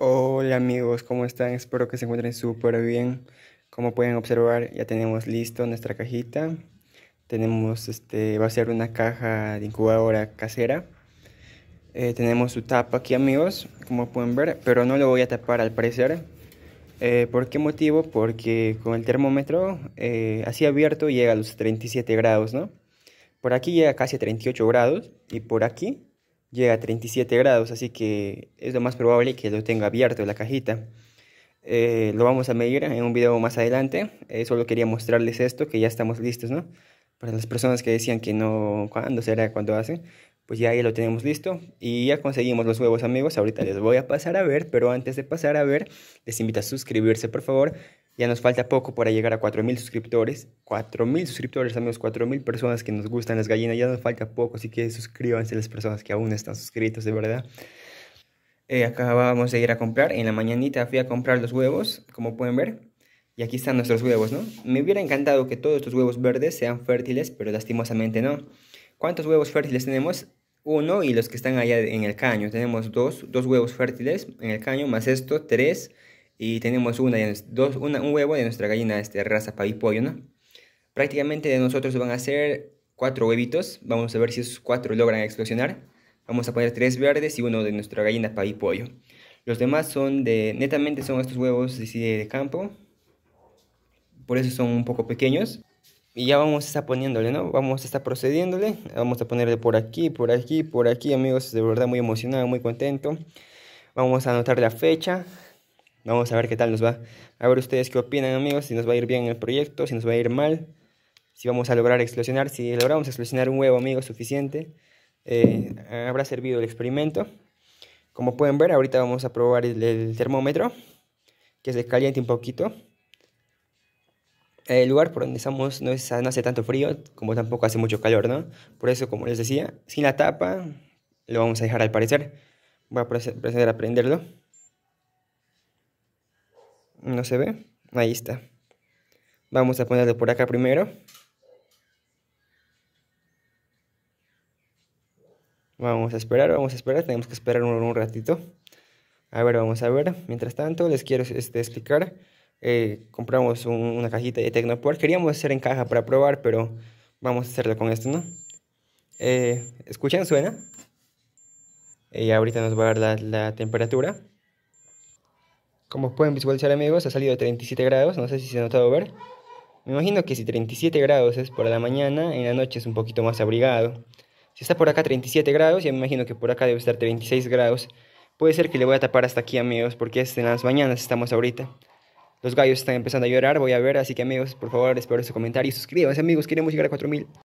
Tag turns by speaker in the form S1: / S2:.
S1: Hola amigos, ¿cómo están? Espero que se encuentren súper bien. Como pueden observar, ya tenemos listo nuestra cajita. Tenemos, este, va a ser una caja de incubadora casera. Eh, tenemos su tapa aquí amigos, como pueden ver, pero no lo voy a tapar al parecer. Eh, ¿Por qué motivo? Porque con el termómetro eh, así abierto llega a los 37 grados, ¿no? Por aquí llega casi a 38 grados y por aquí llega a 37 grados, así que es lo más probable que lo tenga abierto la cajita. Eh, lo vamos a medir en un video más adelante, eh, solo quería mostrarles esto, que ya estamos listos, ¿no? Para las personas que decían que no, ¿cuándo será? cuando hacen? Pues ya, ya lo tenemos listo y ya conseguimos los huevos amigos, ahorita les voy a pasar a ver, pero antes de pasar a ver, les invito a suscribirse por favor, ya nos falta poco para llegar a 4.000 suscriptores. 4.000 suscriptores, amigos, 4.000 personas que nos gustan las gallinas. Ya nos falta poco, así que suscríbanse las personas que aún están suscritos de verdad. Eh, acabamos de ir a comprar. En la mañanita fui a comprar los huevos, como pueden ver. Y aquí están nuestros huevos, ¿no? Me hubiera encantado que todos estos huevos verdes sean fértiles, pero lastimosamente no. ¿Cuántos huevos fértiles tenemos? Uno y los que están allá en el caño. Tenemos dos, dos huevos fértiles en el caño, más esto, tres y tenemos una, dos, una, un huevo de nuestra gallina de este, raza pavipollo, ¿no? Prácticamente de nosotros van a ser cuatro huevitos. Vamos a ver si esos cuatro logran explosionar. Vamos a poner tres verdes y uno de nuestra gallina pavipollo. Los demás son de, netamente son estos huevos de, de campo. Por eso son un poco pequeños. Y ya vamos a estar poniéndole, ¿no? Vamos a estar procediéndole. Vamos a ponerle por aquí, por aquí, por aquí, amigos. De verdad muy emocionado, muy contento. Vamos a anotar la fecha. Vamos a ver qué tal nos va. A ver ustedes qué opinan, amigos, si nos va a ir bien el proyecto, si nos va a ir mal, si vamos a lograr explosionar, si logramos explosionar un huevo, amigos, suficiente. Eh, habrá servido el experimento. Como pueden ver, ahorita vamos a probar el, termómetro, que se caliente un poquito. El lugar por donde estamos no, no hace tanto frío, como tampoco hace mucho calor, ¿no? Por eso, como les decía, sin la tapa, lo vamos a dejar al parecer. Voy a proceder a prenderlo. ¿No se ve? Ahí está. Vamos a ponerlo por acá primero. Vamos a esperar, vamos a esperar, tenemos que esperar un, ratito. A ver, vamos a ver. Mientras tanto, les quiero este, explicar. Eh, compramos una cajita de Tecnoport. Queríamos hacer en caja para probar, pero vamos a hacerlo con esto, ¿no? Eh, ¿Escuchan? ¿Suena? Y eh, ahorita nos va a dar la, la temperatura. Como pueden visualizar amigos, ha salido 37 grados, no sé si se ha notado ver. Me imagino que si 37 grados es por la mañana, en la noche es un poquito más abrigado. Si está por acá 37 grados, ya me imagino que por acá debe estar 36 grados. Puede ser que le voy a tapar hasta aquí amigos, porque es en las mañanas estamos ahorita. Los gallos están empezando a llorar, voy a ver, así que amigos, por favor, espero su comentario y suscríbanse amigos, queremos llegar a 4000.